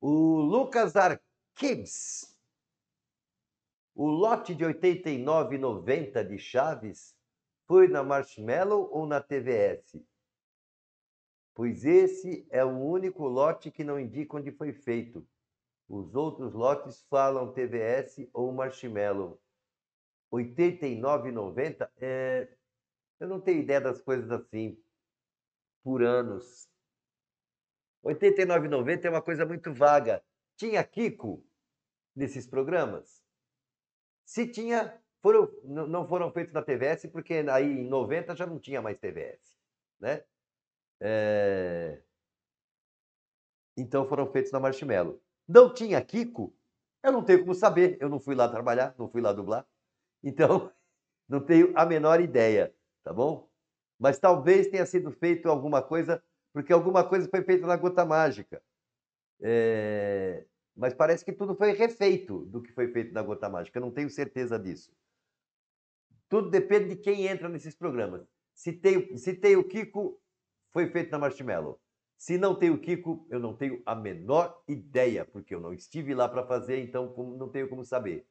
o Lucas Arquibes, o lote de 89 e de Chaves foi na Marshmallow ou na TVS? Pois esse é o único lote que não indica onde foi feito. Os outros lotes falam TVS ou Marshmallow. 89 e é... eu não tenho ideia das coisas assim por anos. 89,90 é uma coisa muito vaga. Tinha Kiko nesses programas? Se tinha, foram, não foram feitos na TVS, porque aí em 90 já não tinha mais TVS, né? É... Então foram feitos na Marshmallow. Não tinha Kiko? Eu não tenho como saber, eu não fui lá trabalhar, não fui lá dublar. Então, não tenho a menor ideia, tá bom? Mas talvez tenha sido feito alguma coisa porque alguma coisa foi feita na gota mágica. É... Mas parece que tudo foi refeito do que foi feito na gota mágica. Eu não tenho certeza disso. Tudo depende de quem entra nesses programas. Se tem, se tem o Kiko, foi feito na Marshmallow. Se não tem o Kiko, eu não tenho a menor ideia, porque eu não estive lá para fazer, então não tenho como saber.